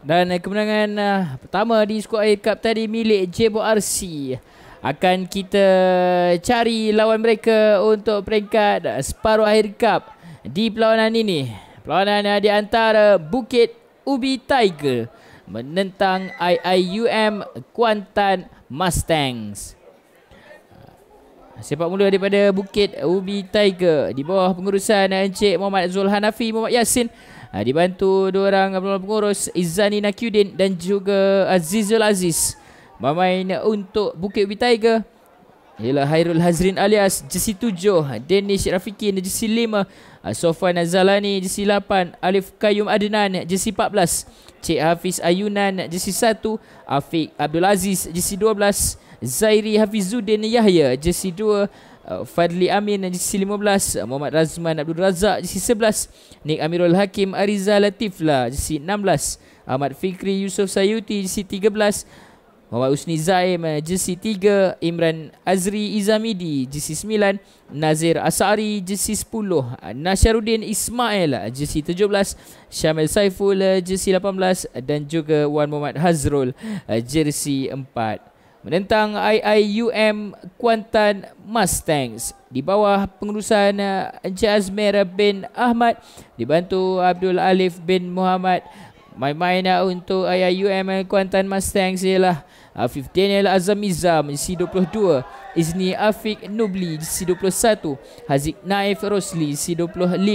Dan eh, kemenangan uh, pertama di skuad Air Cup tadi milik JBRC. Akan kita cari lawan mereka untuk peringkat separuh akhir cup di perlawanan ini. Perlawanan di antara Bukit Ubi Tiger menentang IIUM Kuantan Mustangs. Sepak mula daripada Bukit Ubi Tiger di bawah pengurusan Encik Muhammad Zulhanafi Muhammad Yassin uh, Dibantu dua orang pengurus Izzani Nakudin dan juga Azizul Aziz Bermain untuk Bukit Ubi Tiger Ialah Hairul Hazrin alias Jesse 7 ha, Danish Rafiki dan Jesse 5 uh, ha, Sofan Azalani Jesse 8 Alif Kayum Adnan Jesse 14 Cik Hafiz Ayunan Jesse 1 Afiq Abdul Aziz Jesse 12 Zairi Hafizuddin Yahya Jesse Uh, Fadli Amin JC15 uh, Muhammad Razman Abdul Razak JC11 Nik Amirul Hakim Ariza Latifla JC16 Ahmad Fikri Yusof Sayuti JC13 Muhammad Usni Zaim JC3 uh, Imran Azri Izamidi JC9 Nazir Asari JC10 Nasharuddin Ismail JC17 Syamil Saiful JC18 dan juga Wan Muhammad Hazrul JC4 menentang IIUM Kuantan Mustangs di bawah pengurusan Encik eh, Azmir bin Ahmad dibantu Abdul Alif bin Muhammad main-main eh, untuk IIUM eh, Kuantan Mustangs ialah Afif Daniel Azamizam C22 Izni Afiq Nubli C21 Haziq Naif Rosli C25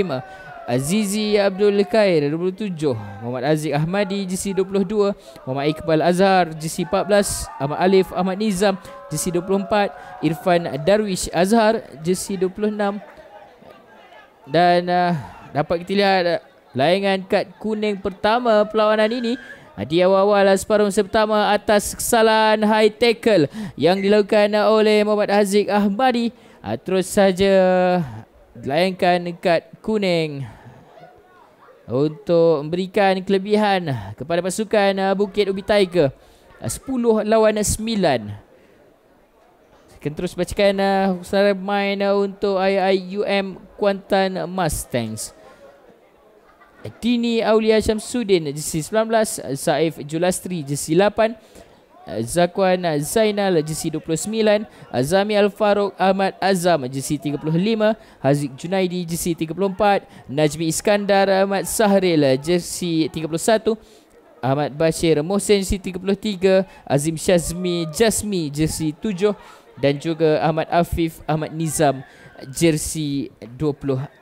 Azizi Abdul Kair 27 Muhammad Aziz Ahmadi JC 22 Muhammad Iqbal Azhar JC 14 Ahmad Alif Ahmad Nizam JC 24 Irfan Darwish Azhar JC 26 Dan uh, dapat kita lihat ah, layangan kad kuning pertama perlawanan ini di awal-awal lah, separuh masa pertama atas kesalahan high tackle yang dilakukan oleh Muhammad Haziq Ahmadi. Ah, terus saja layangkan kad kuning untuk memberikan kelebihan ah, kepada pasukan ah, Bukit Ubi Tiger. 10 ah, lawan 9. Saya akan terus bacakan usaha main untuk IIUM Kuantan Mustangs. Dini Aulia Syamsuddin jersi 19, Saif Julastri jersi Eh, Zakwan eh, Zainal eh, jersi 29 Zami Al-Faruq Ahmad Azam jersi 35 Haziq Junaidi jersi 34 Najmi Iskandar Ahmad Sahril jersi 31 Ahmad Bashir Mohsen jersi 33 Azim Syazmi Jasmi jersi 7 dan juga Ahmad Afif Ahmad Nizam jersi 26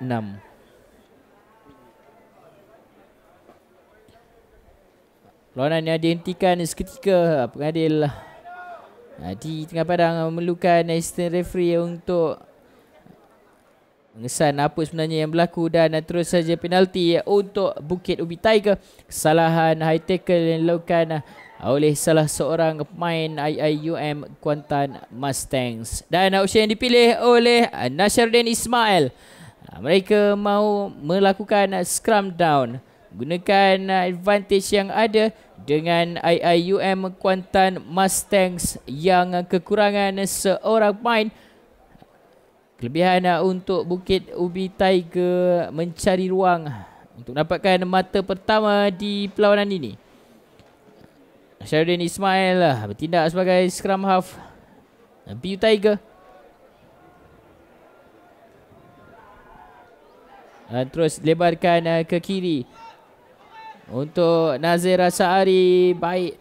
Perlawanan yang dihentikan seketika ah, pengadil ah, di tengah padang ah, memerlukan assistant referee untuk mengesan apa sebenarnya yang berlaku dan terus saja penalti untuk Bukit Ubi Tiger. Kesalahan high tackle yang dilakukan oleh salah seorang pemain IIUM Kuantan Mustangs. Dan usia yang dipilih oleh Nasharuddin Ismail. Mereka mahu melakukan scrum down gunakan uh, advantage yang ada dengan IIUM Kuantan Mustangs yang uh, kekurangan seorang main kelebihan uh, untuk Bukit Ubi Tiger mencari ruang untuk dapatkan mata pertama di perlawanan ini Sheridan Ismail bertindak sebagai scrum half BU Tiger terus lebarkan ke kiri untuk Nazir Asari Baik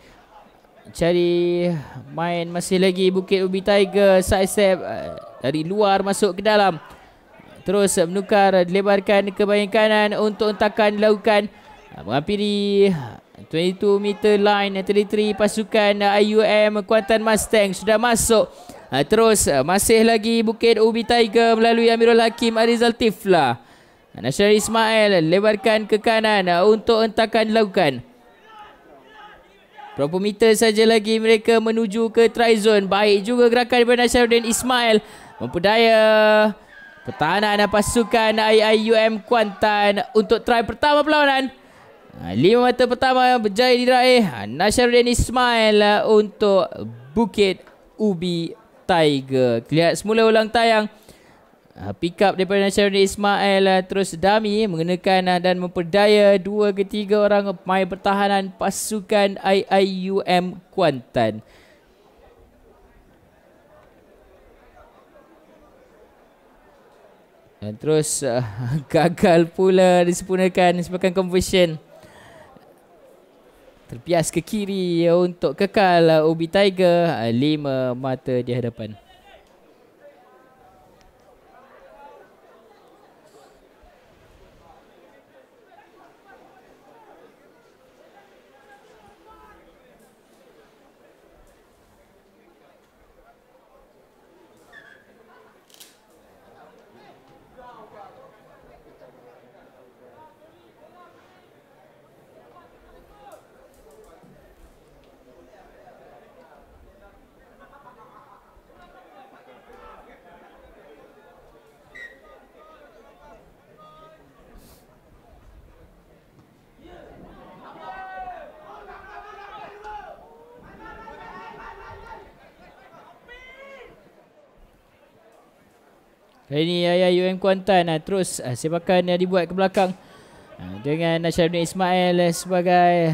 Cari Main masih lagi Bukit Ubi Tiger Sidestep eh, Dari luar masuk ke dalam Terus menukar Dilebarkan ke bayang kanan Untuk entakan dilakukan eh, Menghampiri 22 meter line Teritori pasukan IUM Kuantan Mustang Sudah masuk eh, Terus Masih lagi Bukit Ubi Tiger Melalui Amirul Hakim Arizal Tifla Nasir Ismail lebarkan ke kanan ah, untuk hentakan dilakukan. Berapa meter saja lagi mereka menuju ke try zone. Baik juga gerakan daripada dan Ismail. Mempedaya pertahanan dan pasukan IIUM Kuantan untuk try pertama perlawanan. Ah, lima mata pertama berjaya diraih ah, Nasiruddin Ismail untuk Bukit Ubi Tiger. Kelihat semula ulang tayang. Ah, pick up daripada Nasharuddin Ismail ah, terus dami mengenakan ah, dan memperdaya dua ketiga orang pemain pertahanan pasukan IIUM Kuantan. Dan terus uh, gagal pula disempurnakan disebabkan conversion. Terpias ke kiri untuk kekal Ubi Tiger. Lima mata di hadapan. Hari ni Yaya UM Kuantan uh, terus uh, ah, sepakan yang uh, dibuat ke belakang uh, dengan Nasharuddin Ismail uh, sebagai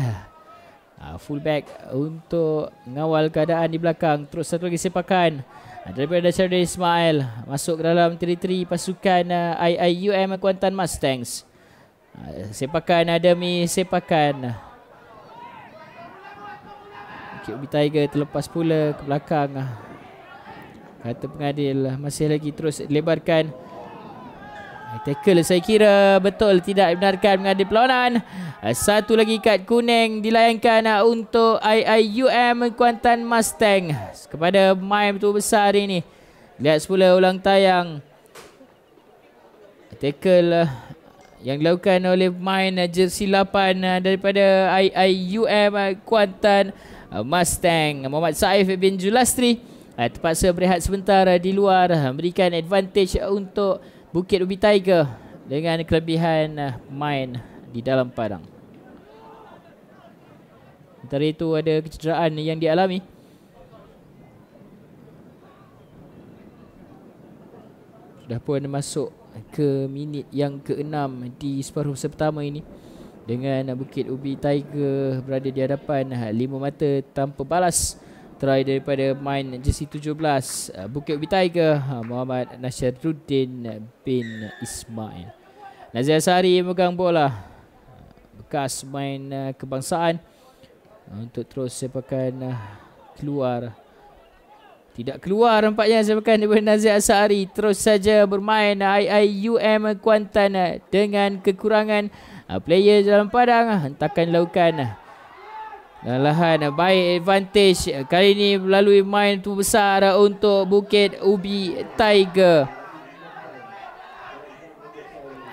uh, fullback untuk mengawal keadaan di belakang. Terus satu lagi sepakan uh, daripada Nasharuddin Ismail masuk ke dalam teritori pasukan uh, IIUM Kuantan Mustangs. Uh, sepakan uh, demi sepakan. KB Tiger terlepas pula ke belakang kata pengadil masih lagi terus lebarkan eh, tackle saya kira betul tidak benarkan mengadil perlawanan eh, satu lagi kad kuning dilayangkan eh, untuk IIUM Kuantan Mustang kepada main tu besar ini lihat semula ulang tayang tackle yang dilakukan oleh main jersey 8 daripada IIUM Kuantan Mustang Muhammad Saif bin Julastri uh, terpaksa berehat sebentar uh, di luar uh, eh, memberikan advantage untuk Bukit Ubi Tiger dengan kelebihan uh, main di dalam padang. Antara itu ada kecederaan yang dialami. Sudah pun masuk ke minit yang keenam di separuh pertama ini dengan Bukit Ubi Tiger berada di hadapan lima mata tanpa balas try daripada main jersey 17 uh, Bukit Ubi Tiger uh, Muhammad Nasiruddin bin Ismail Nazir Asari memegang bola bekas main uh, kebangsaan uh, untuk terus sepakan uh, keluar tidak keluar nampaknya sepakan daripada Nazir Asari terus saja bermain IIUM Kuantan dengan kekurangan player dalam padang hentakan lakukan Lahan baik advantage Kali ini melalui main tu besar Untuk Bukit Ubi Tiger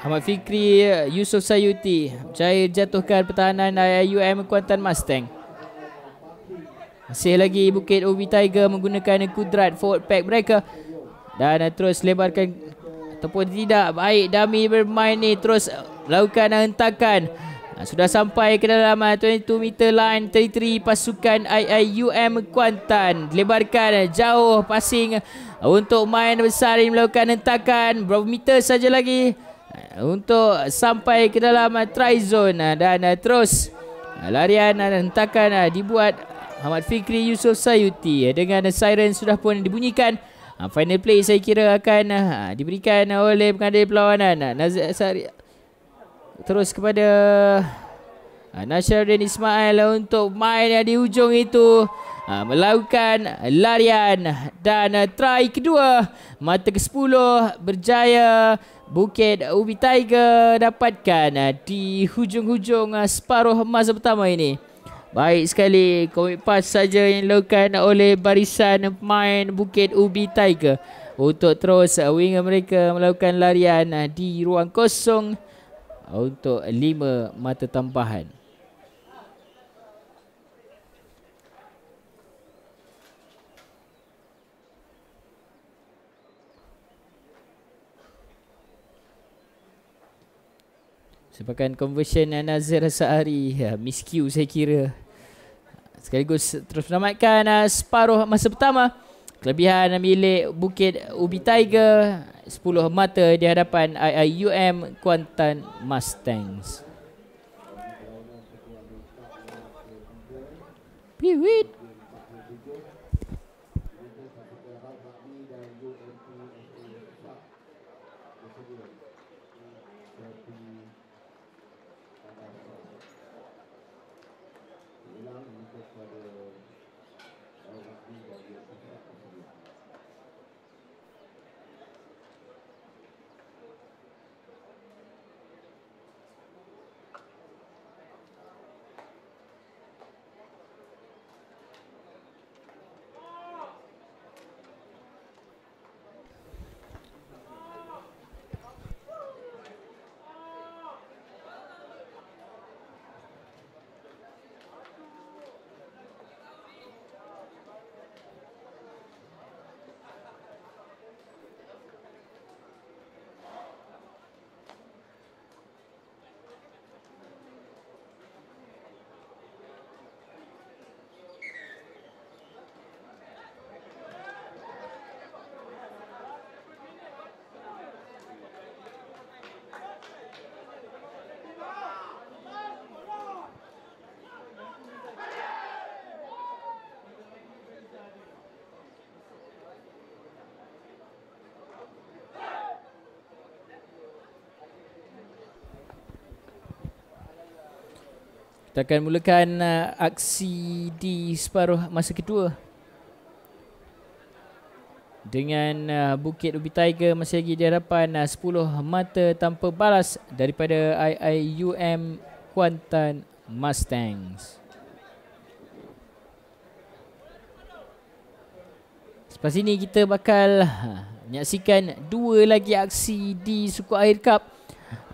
Ahmad Fikri Yusof Sayuti Percaya jatuhkan pertahanan IUM Kuantan Mustang Masih lagi Bukit Ubi Tiger Menggunakan kudrat forward pack mereka Dan terus lebarkan Ataupun tidak Baik Dami bermain ni Terus lakukan hentakan Ha, sudah sampai ke dalam 22 ha, meter line Territory pasukan IIUM Kuantan lebarkan jauh passing ha, Untuk main besar yang melakukan hentakan Berapa meter saja lagi Untuk sampai ke dalam try zone Dan terus larian dan hentakan dibuat Ahmad Fikri Yusof Sayuti Dengan siren sudah pun dibunyikan Final play saya kira akan diberikan oleh pengadil perlawanan Nazir Asari Terus kepada ah, Nasharuddin Ismail untuk main yang di ujung itu ah, melakukan larian dan try kedua mata ke-10 berjaya Bukit Ubi Tiger dapatkan ah, di hujung-hujung separuh masa pertama ini. Baik sekali komit pas saja yang dilakukan oleh barisan pemain Bukit Ubi Tiger untuk terus winger mereka melakukan larian di ruang kosong untuk lima mata tambahan. Sepakan conversion Nazir Sahari ya, Miscue saya kira Sekaligus terus menamatkan uh, separuh masa pertama Kelebihan milik Bukit Ubi Tiger 10 mata di hadapan IIUM Kuantan Mustangs. Pewit. Kita akan mulakan uh, aksi di separuh masa kedua. Dengan uh, Bukit Ubi Tiger masih lagi di uh, 10 mata tanpa balas daripada IIUM Kuantan Mustangs. Selepas ini kita bakal uh, menyaksikan dua lagi aksi di Suku Air Cup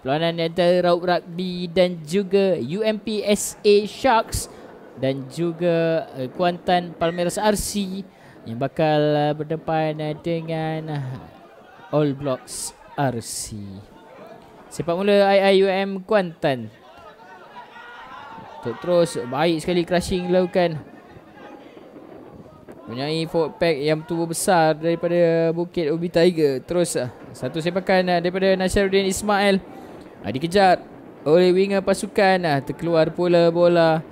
Perlawanan antara Raup Rugby dan juga UMPSA Sharks dan juga eh, Kuantan Palmeiras RC yang bakal eh, berdepan eh, dengan All Blocks RC. Sepak mula IIUM Kuantan. Untuk terus baik sekali crushing dilakukan punyai foot pack yang tubuh besar daripada Bukit Ubi Tiger. Terus ah, satu sepakan ah, daripada Nasharuddin Ismail. Ah, dikejar oleh winger pasukan. Terkeluar pula bola.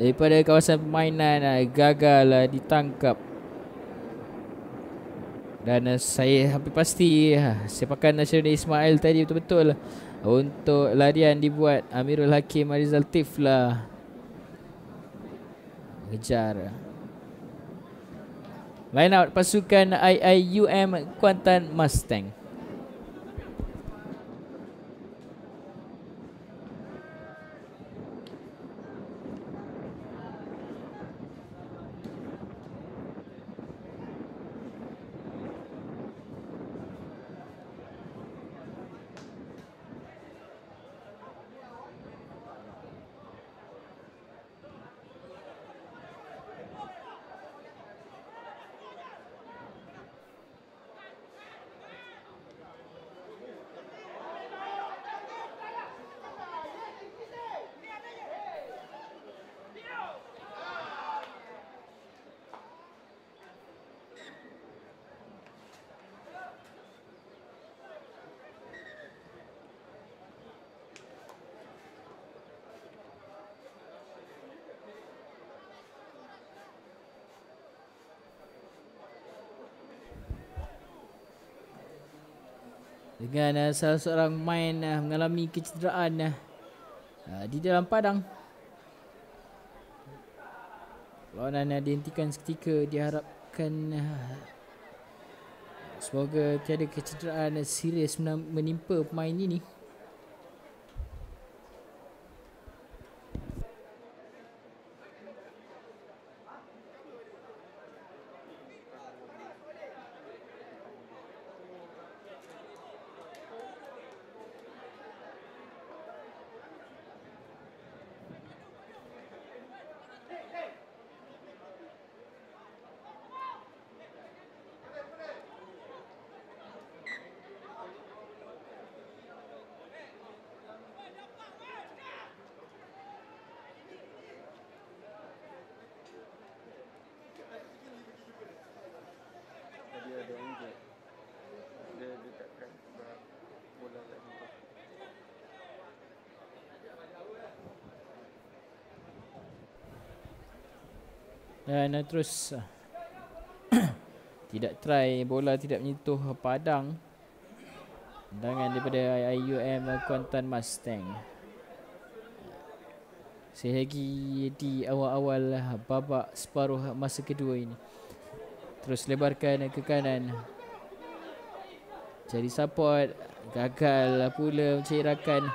Daripada kawasan permainan gagal ditangkap. Dan saya hampir pasti sepakan Nasharuddin Ismail tadi betul-betul. Untuk larian dibuat Amirul Hakim Arizal Tif lah. Kejar. Kejar. Line out pasukan IIUM Kuantan Mustang. dengan uh, salah seorang main uh, mengalami kecederaan uh, di dalam padang. Perlawanan uh, dihentikan seketika diharapkan uh, semoga tiada kecederaan uh, serius menimpa pemain ini. Dan uh, terus uh, Tidak try Bola tidak menyentuh padang dengan daripada IUM Kuantan Mustang sehagi di awal-awal Babak separuh masa kedua ini Terus lebarkan ke kanan Cari support Gagal pula mencairakan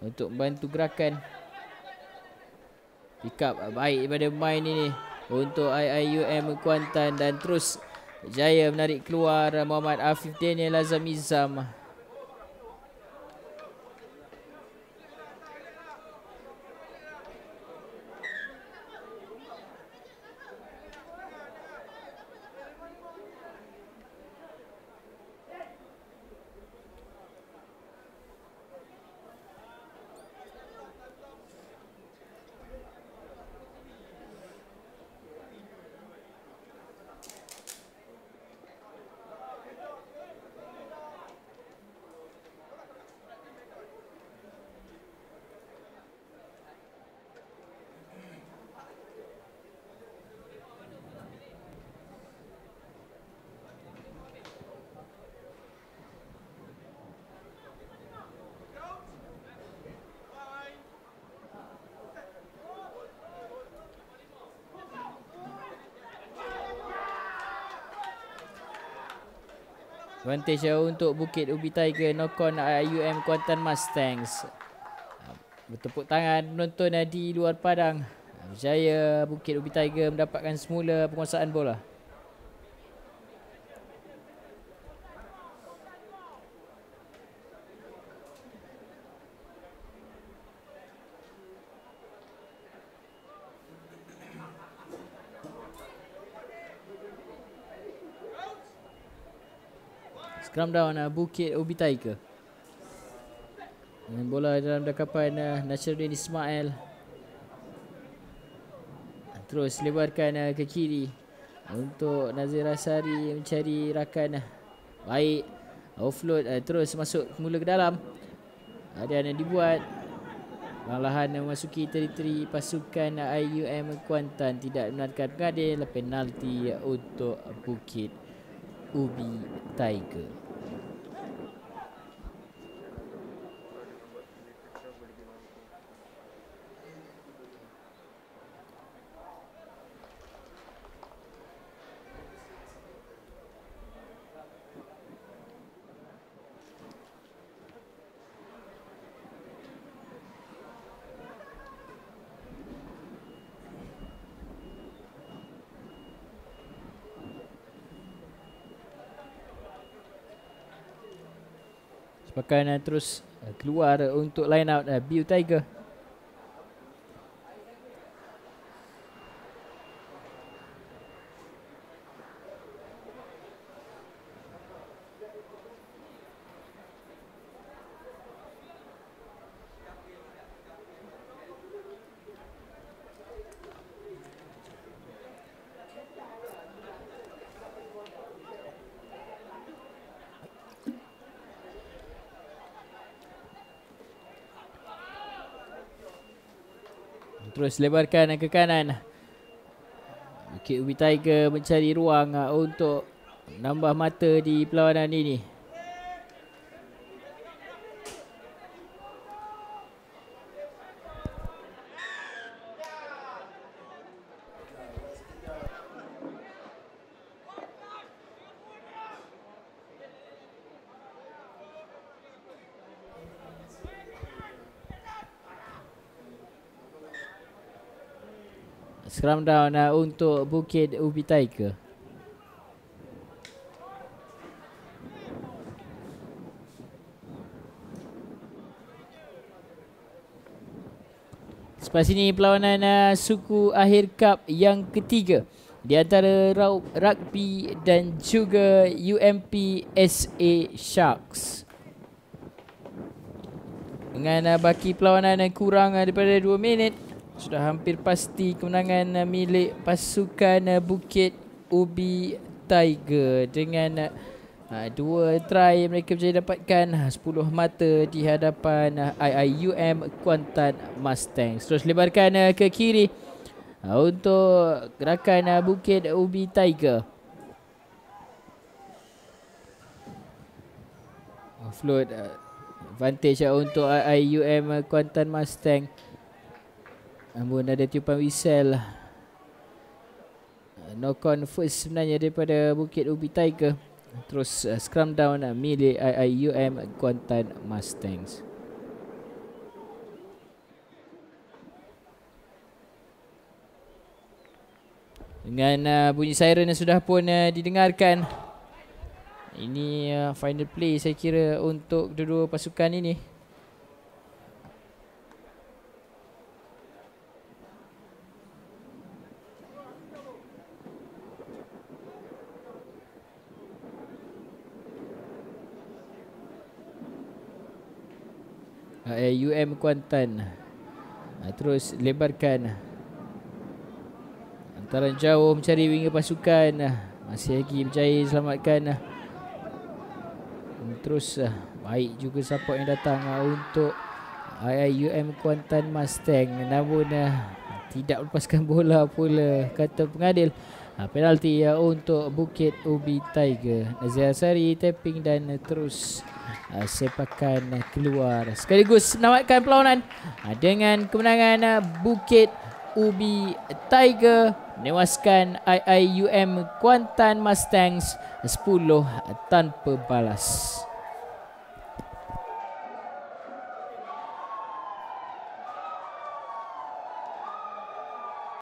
Untuk membantu gerakan Pick up baik daripada main ini untuk IIUM Kuantan dan terus jaya menarik keluar Muhammad Afif Daniel Azam Izam. Advantage untuk Bukit Ubi Tiger Nokon IUM Kuantan Mustangs ah, Bertepuk tangan penonton ah, di luar padang Berjaya Bukit Ubi Tiger mendapatkan semula penguasaan bola Scrum down uh, Bukit Ubi ke Dan Bola dalam dakapan uh, Nasruddin Ismail Terus lebarkan uh, ke kiri Untuk Nazir Asari Mencari rakan uh, Baik Offload uh, terus masuk Mula ke dalam Ada yang dibuat Malahan lahan memasuki teritori pasukan IUM Kuantan tidak menarikkan pengadil penalti untuk Bukit Ubi Tiger. Bahkan uh, terus uh, keluar untuk line out uh, eh, Bill Tiger terus lebarkan ke kanan. Bukit Ubi Tiger mencari ruang uh, untuk nambah mata di perlawanan ini. scrum down uh, untuk Bukit Ubi Tiger. Selepas ini perlawanan uh, suku akhir cup yang ketiga di antara Raup Rugby dan juga UMP SA Sharks. Dengan uh, baki perlawanan yang kurang uh, daripada 2 minit, sudah hampir pasti kemenangan eh, milik pasukan eh, Bukit Ubi Tiger dengan eh, ah, dua try mereka berjaya dapatkan 10 ah, mata di hadapan IIUM Kuantan Mustang. Terus lebarkan ke kiri ah, untuk gerakan Bukit Ubi Tiger. Offload advantage untuk IIUM Kuantan Mustang. Namun ada tiupan whistle No con first sebenarnya daripada Bukit Ubi Tiger Terus uh, scrum down uh, milik IIUM Kuantan Mustangs Dengan uh, bunyi siren yang sudah pun uh, didengarkan Ini uh, final play saya kira untuk kedua-dua pasukan ini eh, UM Kuantan ha, terus lebarkan antaran jauh mencari winger pasukan ah, masih lagi berjaya selamatkan ah. terus baik juga support yang datang untuk IUM eh, Kuantan Mustang namun tidak lepaskan bola pula kata pengadil uh, penalti ya untuk Bukit Ubi Tiger Azizah Sari tapping dan terus uh, sepakan keluar sekaligus menamatkan perlawanan uh, dengan kemenangan uh, Bukit Ubi Tiger menewaskan IIUM Kuantan Mustangs 10 tanpa balas